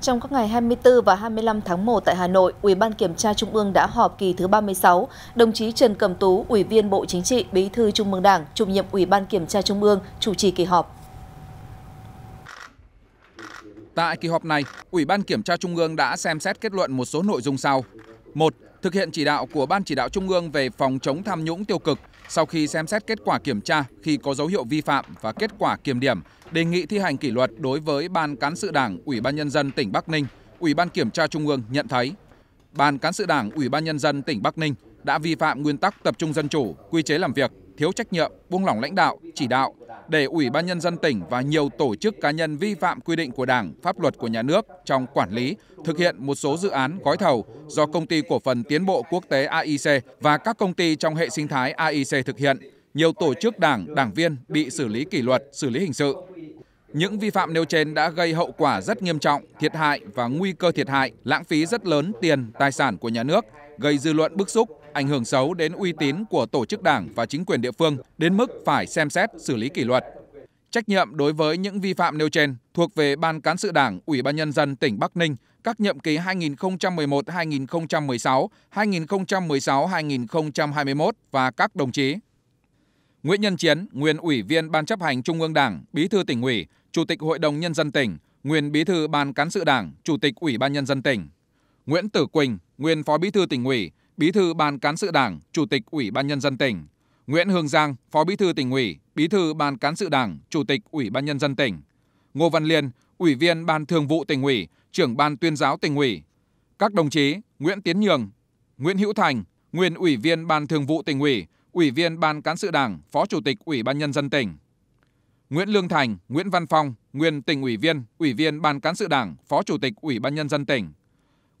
Trong các ngày 24 và 25 tháng 1 tại Hà Nội, Ủy ban Kiểm tra Trung ương đã họp kỳ thứ 36. Đồng chí Trần Cẩm Tú, Ủy viên Bộ Chính trị, Bí thư Trung ương Đảng, chủ nhiệm Ủy ban Kiểm tra Trung ương, chủ trì kỳ họp. Tại kỳ họp này, Ủy ban Kiểm tra Trung ương đã xem xét kết luận một số nội dung sau một thực hiện chỉ đạo của ban chỉ đạo trung ương về phòng chống tham nhũng tiêu cực sau khi xem xét kết quả kiểm tra khi có dấu hiệu vi phạm và kết quả kiểm điểm đề nghị thi hành kỷ luật đối với ban cán sự đảng ủy ban nhân dân tỉnh bắc ninh ủy ban kiểm tra trung ương nhận thấy ban cán sự đảng ủy ban nhân dân tỉnh bắc ninh đã vi phạm nguyên tắc tập trung dân chủ quy chế làm việc thiếu trách nhiệm buông lỏng lãnh đạo chỉ đạo để Ủy ban Nhân dân tỉnh và nhiều tổ chức cá nhân vi phạm quy định của Đảng, pháp luật của nhà nước trong quản lý, thực hiện một số dự án gói thầu do Công ty Cổ phần Tiến bộ Quốc tế AIC và các công ty trong hệ sinh thái AIC thực hiện, nhiều tổ chức đảng, đảng viên bị xử lý kỷ luật, xử lý hình sự. Những vi phạm nêu trên đã gây hậu quả rất nghiêm trọng, thiệt hại và nguy cơ thiệt hại, lãng phí rất lớn tiền, tài sản của nhà nước, gây dư luận bức xúc ảnh hưởng xấu đến uy tín của tổ chức đảng và chính quyền địa phương đến mức phải xem xét xử lý kỷ luật trách nhiệm đối với những vi phạm nêu trên thuộc về ban cán sự đảng ủy ban nhân dân tỉnh bắc ninh các nhiệm kỳ 2011-2016, 2016-2021 và các đồng chí Nguyễn Nhân Chiến, nguyên ủy viên Ban chấp hành Trung ương Đảng, Bí thư tỉnh ủy, Chủ tịch Hội đồng Nhân dân tỉnh, nguyên Bí thư Ban cán sự Đảng, Chủ tịch Ủy ban Nhân dân tỉnh. Nguyễn Tử Quỳnh, nguyên Phó Bí thư tỉnh ủy, Bí thư Ban cán sự Đảng, Chủ tịch Ủy ban nhân dân tỉnh. Nguyễn Hương Giang, Phó Bí thư tỉnh ủy, Bí thư Ban cán sự Đảng, Chủ tịch Ủy ban nhân dân tỉnh. Ngô Văn Liên, Ủy viên Ban Thường vụ tỉnh ủy, Trưởng ban Tuyên giáo tỉnh ủy. Các đồng chí Nguyễn Tiến Nhường, Nguyễn Hữu Thành, nguyên Ủy viên Ban Thường vụ tỉnh ủy, Ủy viên Ban cán sự Đảng, Phó Chủ tịch Ủy ban nhân dân tỉnh. Nguyễn Lương Thành, Nguyễn Văn Phong, nguyên tỉnh ủy viên, Ủy viên Ban cán sự Đảng, Phó Chủ tịch Ủy ban nhân dân tỉnh.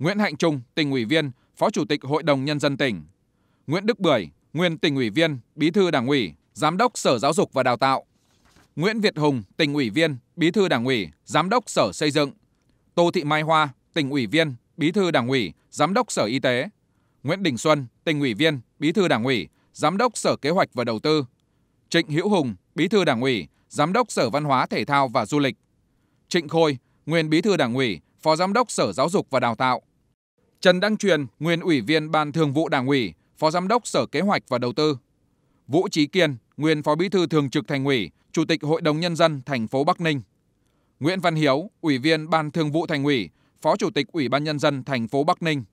Nguyễn Hạnh Trung, tỉnh ủy viên, Phó Chủ tịch Hội đồng Nhân dân tỉnh. Nguyễn Đức Bưởi, nguyên tỉnh ủy viên, Bí thư Đảng ủy, Giám đốc Sở Giáo dục và Đào tạo. Nguyễn Việt Hùng, tỉnh ủy viên, Bí thư Đảng ủy, Giám đốc Sở Xây dựng. Tô Thị Mai Hoa, tỉnh ủy viên, Bí thư Đảng ủy, Giám đốc Sở Y tế. Nguyễn Đình Xuân, tỉnh ủy viên, Bí thư Đảng ủy, Giám đốc Sở Kế hoạch và Đầu tư. Trịnh Hữu Hùng, Bí thư Đảng ủy, Giám đốc Sở Văn hóa, Thể thao và Du lịch. Trịnh Khôi, nguyên Bí thư Đảng ủy, Phó Giám đốc Sở Giáo dục và Đào tạo. Trần Đăng Truyền, nguyên ủy viên Ban Thường vụ Đảng ủy, Phó Giám đốc Sở Kế hoạch và Đầu tư. Vũ Trí Kiên, nguyên Phó Bí thư Thường trực Thành ủy, Chủ tịch Hội đồng Nhân dân thành phố Bắc Ninh. Nguyễn Văn Hiếu, Ủy viên Ban Thường vụ Thành ủy, Phó Chủ tịch Ủy ban Nhân dân thành phố Bắc Ninh.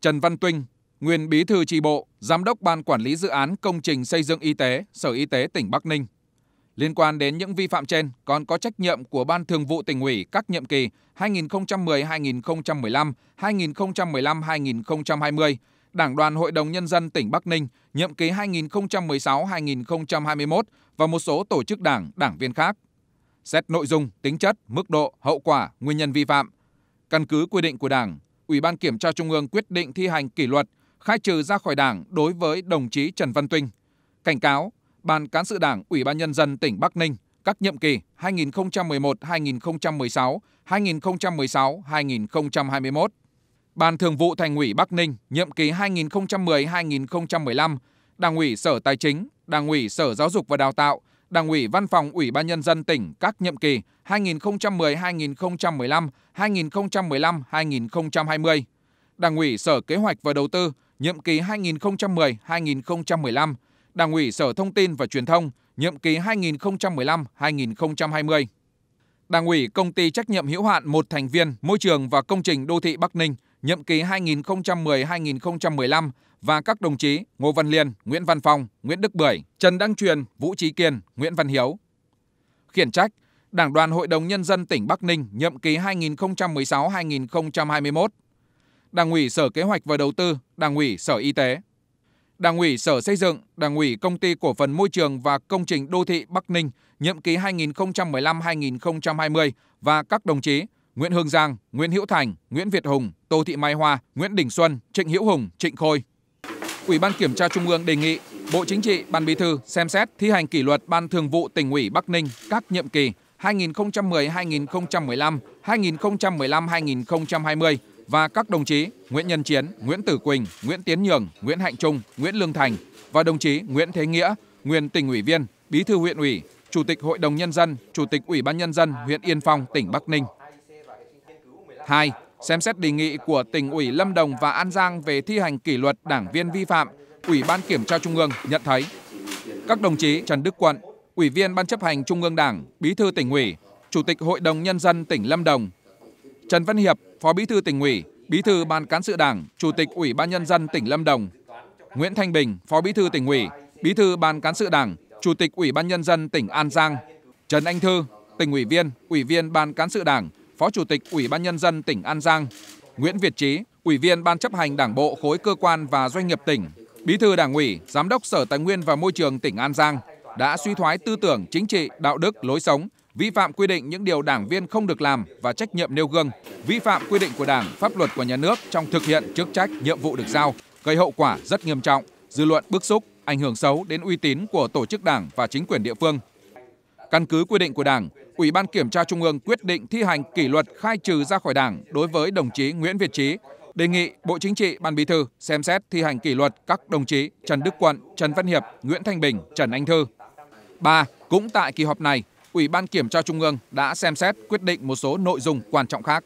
Trần Văn Tuynh, nguyên Bí thư tri bộ, Giám đốc Ban Quản lý Dự án Công trình Xây dựng Y tế, Sở Y tế tỉnh Bắc Ninh. Liên quan đến những vi phạm trên, còn có trách nhiệm của Ban Thường vụ tỉnh ủy các nhiệm kỳ 2010-2015, 2015-2020, Đảng đoàn Hội đồng Nhân dân tỉnh Bắc Ninh, nhiệm kỳ 2016-2021 và một số tổ chức đảng, đảng viên khác. Xét nội dung, tính chất, mức độ, hậu quả, nguyên nhân vi phạm. Căn cứ quy định của Đảng, Ủy ban Kiểm tra Trung ương quyết định thi hành kỷ luật, khai trừ ra khỏi Đảng đối với đồng chí Trần Văn Tuyên Cảnh cáo, Ban Cán sự Đảng Ủy ban Nhân dân tỉnh Bắc Ninh các nhiệm kỳ 2011-2016, 2016-2021. Ban Thường vụ Thành ủy Bắc Ninh, nhiệm kỳ 2010-2015, Đảng ủy Sở Tài chính, Đảng ủy Sở Giáo dục và Đào tạo, Đảng ủy Văn phòng Ủy ban Nhân dân tỉnh các nhiệm kỳ 2010-2015, 2015-2020, Đảng ủy Sở Kế hoạch và Đầu tư, nhiệm kỳ 2010-2015, Đảng ủy Sở Thông tin và Truyền thông, nhiệm kỳ 2015-2020. Đảng ủy Công ty trách nhiệm hữu hạn một thành viên Môi trường và Công trình Đô thị Bắc Ninh, nhiệm kỳ 2010-2015 và các đồng chí Ngô Văn Liên, Nguyễn Văn Phong, Nguyễn Đức Bưởi, Trần Đăng Truyền, Vũ Trí Kiên, Nguyễn Văn Hiếu. Khiển trách, Đảng đoàn Hội đồng Nhân dân tỉnh Bắc Ninh, nhiệm kỳ 2016-2021. Đảng ủy Sở Kế hoạch và Đầu tư, Đảng ủy Sở Y tế. Đảng ủy Sở Xây dựng, Đảng ủy Công ty Cổ phần Môi trường và Công trình Đô thị Bắc Ninh, nhiệm kỳ 2015-2020 và các đồng chí Nguyễn Hương Giang, Nguyễn Hữu Thành, Nguyễn Việt Hùng, Tô Thị Mai Hoa, Nguyễn Đình Xuân, Trịnh Hữu Hùng, Trịnh Khôi. Ủy ban Kiểm tra Trung ương đề nghị Bộ Chính trị, Ban Bí thư xem xét thi hành kỷ luật Ban Thường vụ Tỉnh ủy Bắc Ninh các nhiệm kỳ 2010-2015, 2015-2020 và các đồng chí Nguyễn Nhân Chiến, Nguyễn Tử Quỳnh, Nguyễn Tiến Nhường, Nguyễn Hạnh Trung, Nguyễn Lương Thành và đồng chí Nguyễn Thế Nghĩa, nguyên tỉnh ủy viên, bí thư huyện ủy, chủ tịch Hội đồng Nhân dân, chủ tịch Ủy ban Nhân dân huyện Yên Phong, tỉnh Bắc Ninh. 2. Xem xét đề nghị của tỉnh ủy Lâm Đồng và An Giang về thi hành kỷ luật đảng viên vi phạm, Ủy ban Kiểm tra Trung ương nhận thấy các đồng chí Trần Đức Quận, Ủy viên Ban chấp hành Trung ương Đảng, Bí thư tỉnh ủy, Chủ tịch Hội đồng Nhân dân tỉnh Lâm Đồng Trần Văn Hiệp, Phó Bí thư tỉnh ủy, Bí thư Ban cán sự Đảng, Chủ tịch Ủy ban nhân dân tỉnh Lâm Đồng. Nguyễn Thanh Bình, Phó Bí thư tỉnh ủy, Bí thư Ban cán sự Đảng, Chủ tịch Ủy ban nhân dân tỉnh An Giang. Trần Anh Thư, tỉnh ủy viên, Ủy viên Ban cán sự Đảng, Phó Chủ tịch Ủy ban nhân dân tỉnh An Giang. Nguyễn Việt Trí, Ủy viên Ban chấp hành Đảng bộ khối cơ quan và doanh nghiệp tỉnh, Bí thư Đảng ủy, Giám đốc Sở Tài nguyên và Môi trường tỉnh An Giang đã suy thoái tư tưởng chính trị, đạo đức, lối sống, vi phạm quy định những điều đảng viên không được làm và trách nhiệm nêu gương, vi phạm quy định của Đảng, pháp luật của nhà nước trong thực hiện chức trách, nhiệm vụ được giao, gây hậu quả rất nghiêm trọng, dư luận bức xúc, ảnh hưởng xấu đến uy tín của tổ chức Đảng và chính quyền địa phương. Căn cứ quy định của Đảng, Ủy ban Kiểm tra Trung ương quyết định thi hành kỷ luật khai trừ ra khỏi Đảng đối với đồng chí Nguyễn Việt Trí, đề nghị Bộ Chính trị, Ban Bí thư xem xét thi hành kỷ luật các đồng chí Trần Đức Quận, Trần Văn Hiệp, Nguyễn Thanh Bình, Trần Anh Thư. 3. Cũng tại kỳ họp này, Ủy ban Kiểm tra Trung ương đã xem xét quyết định một số nội dung quan trọng khác.